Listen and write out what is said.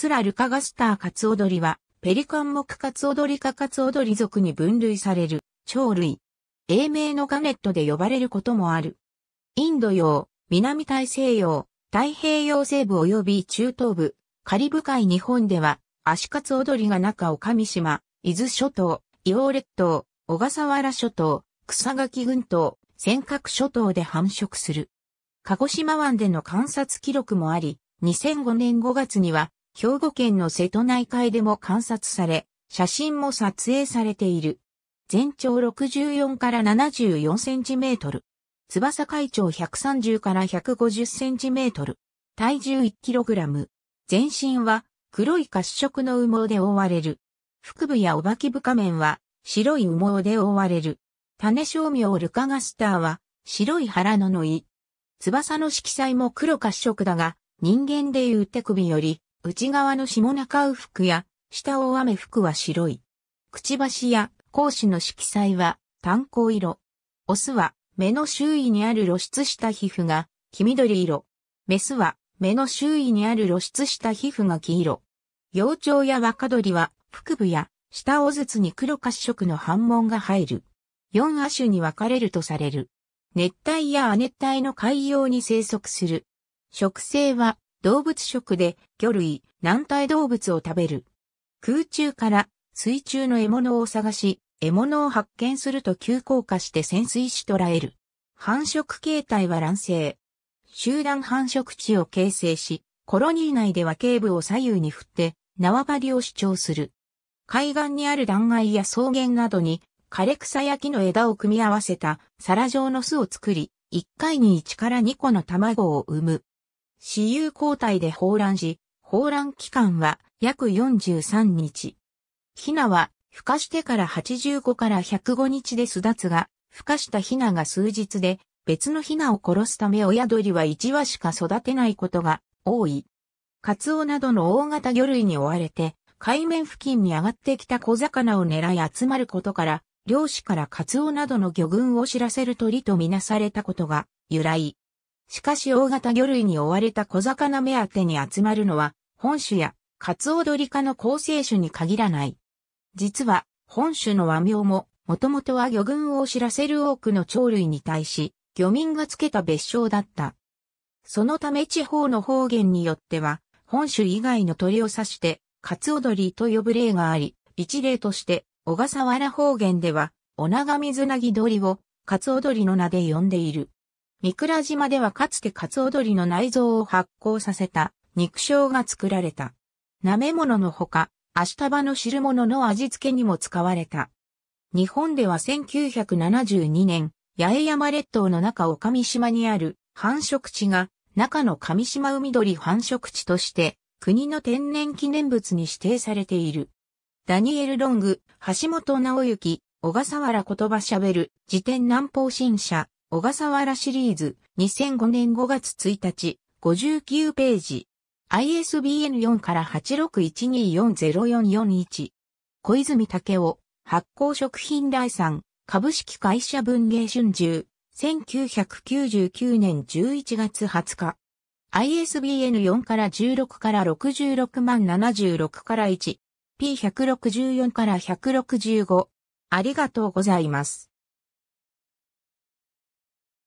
スラルカガスターカツオドリは、ペリカン目カツオドリカカツオドリ属に分類される、鳥類。英名のガネットで呼ばれることもある。インド洋、南大西洋、太平洋西部及び中東部、カリブ海日本では、アシカツオドリが中を上島、伊豆諸島、硫黄列島、小笠原諸島、草垣群島、尖閣諸島で繁殖する。鹿児島湾での観察記録もあり、2005年5月には兵庫県の瀬戸内海でも観察され、写真も撮影されている。全長64から74センチメートル。翼海長130から150センチメートル。体重1キログラム。全身は黒い褐色の羽毛で覆われる。腹部やおばき部下面は白い羽毛で覆われる。種商名ルカガスターは白い腹ののい。翼の色彩も黒褐色だが、人間でいう手首より内側の下中う服や下大雨服は白い。くちばしや格子の色彩は炭鉱色。オスは目の周囲にある露出した皮膚が黄緑色。メスは目の周囲にある露出した皮膚が黄色。幼鳥や若鳥は腹部や下尾筒に黒褐色の反紋が入る。四亜種に分かれるとされる。熱帯や亜熱帯の海洋に生息する。植生は動物食で魚類、軟体動物を食べる。空中から水中の獲物を探し、獲物を発見すると急降下して潜水し捕らえる。繁殖形態は卵生。集団繁殖地を形成し、コロニー内では頸部を左右に振って縄張りを主張する。海岸にある断崖や草原などに枯れ草や木の枝を組み合わせた皿状の巣を作り、1回に1から2個の卵を産む。私有交代で放卵し、放卵期間は約43日。ヒナは孵化してから85から105日で巣立つが、孵化したヒナが数日で別のヒナを殺すため親鳥は1羽しか育てないことが多い。カツオなどの大型魚類に追われて、海面付近に上がってきた小魚を狙い集まることから、漁師からカツオなどの魚群を知らせる鳥とみなされたことが由来。しかし大型魚類に追われた小魚目当てに集まるのは、本種やカツオドリ科の構成種に限らない。実は、本種の和名も、もともとは魚群を知らせる多くの鳥類に対し、漁民がつけた別称だった。そのため地方の方言によっては、本種以外の鳥を指して、カツオドリと呼ぶ例があり、一例として、小笠原方言では、オナガミズナギドリを、カツオドリの名で呼んでいる。三倉島ではかつてカツオドリの内臓を発酵させた肉醤が作られた。舐め物のほか、足束の汁物の味付けにも使われた。日本では1972年、八重山列島の中を上島にある繁殖地が中の上島海鳥繁殖地として国の天然記念物に指定されている。ダニエル・ロング、橋本直行、小笠原言葉喋る、辞典南方新社、小笠原シリーズ2005年5月1日59ページ ISBN4 から8 6 1 2 4 0 4 4 1小泉武夫発酵食品第三、株式会社文芸春秋1999年11月20日 ISBN4 から16から66万76から 1P164 から165ありがとうございます。